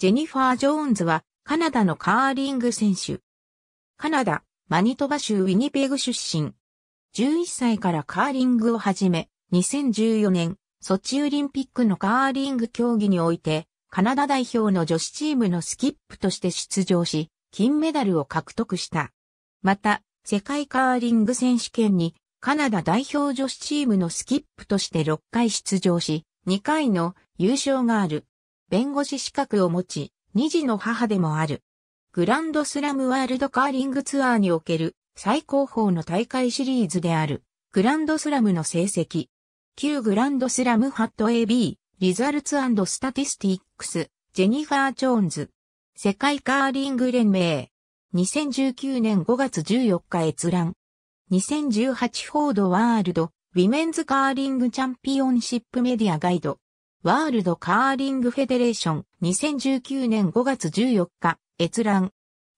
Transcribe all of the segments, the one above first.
ジェニファー・ジョーンズは、カナダのカーリング選手。カナダ、マニトバ州ウィニペグ出身。11歳からカーリングを始め、2014年、ソチオリンピックのカーリング競技において、カナダ代表の女子チームのスキップとして出場し、金メダルを獲得した。また、世界カーリング選手権に、カナダ代表女子チームのスキップとして6回出場し、2回の優勝がある。弁護士資格を持ち、二児の母でもある。グランドスラムワールドカーリングツアーにおける最高峰の大会シリーズであるグランドスラムの成績。旧グランドスラムハット AB、リザルツスタティスティックス、ジェニファー・チョーンズ。世界カーリング連盟。2019年5月14日閲覧。2018フォードワールド、ウィメンズカーリングチャンピオンシップメディアガイド。ワールドカーリングフェデレーション2019年5月14日閲覧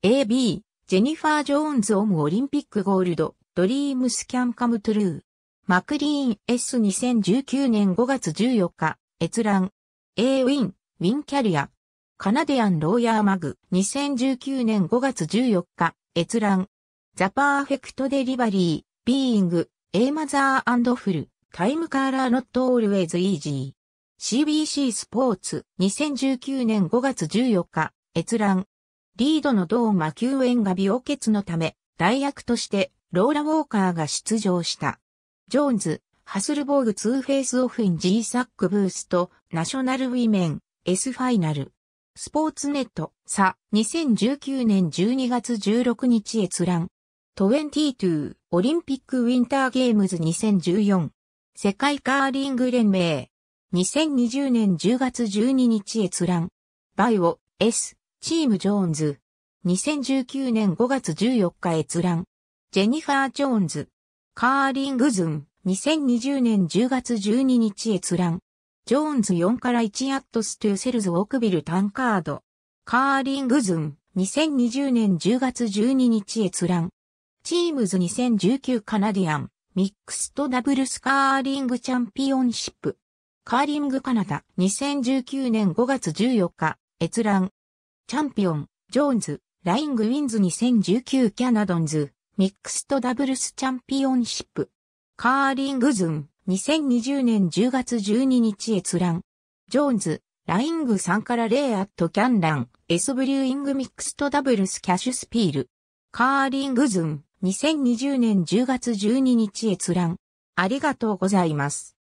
AB ジェニファー・ジョーンズ・オム・オリンピック・ゴールドドリームスキャンカムトゥルーマクリーン S2019 年5月14日閲覧 A ウィンウィンキャリアカナディアン・ローヤー・マグ2019年5月14日閲覧ザ・パーフェクト・デリバリービーイング A マザーフルタイムカーラー・ノット・オールウェイズ・イージー CBC スポーツ2019年5月14日閲覧リードのドーマ救援が美容欠のため代役としてローラ・ウォーカーが出場した。ジョーンズ、ハスルボーグ2フェイスオフイン G サックブーストナショナルウィメン S ファイナルスポーツネットさ2019年12月16日閲覧22オリンピックウィンターゲームズ2014世界カーリング連盟2020年10月12日閲覧。バイオ、S、チーム・ジョーンズ。2019年5月14日閲覧。ジェニファー・ジョーンズ。カーリングズン。2020年10月12日閲覧。ジョーンズ4から1アットストゥセルズ・オークビル・タンカード。カーリングズン。2020年10月12日閲覧。チームズ2019カナディアン。ミックスとダブルスカーリングチャンピオンシップ。カーリングカナダ2019年5月14日、閲覧。チャンピオン、ジョーンズ、ライングウィンズ2019キャナドンズ、ミックスとダブルスチャンピオンシップ。カーリングズン、2020年10月12日閲覧。ジョーンズ、ライング3からレイアットキャンラン、エスブリューイングミックスとダブルスキャッシュスピール。カーリングズン、2020年10月12日閲覧。ありがとうございます。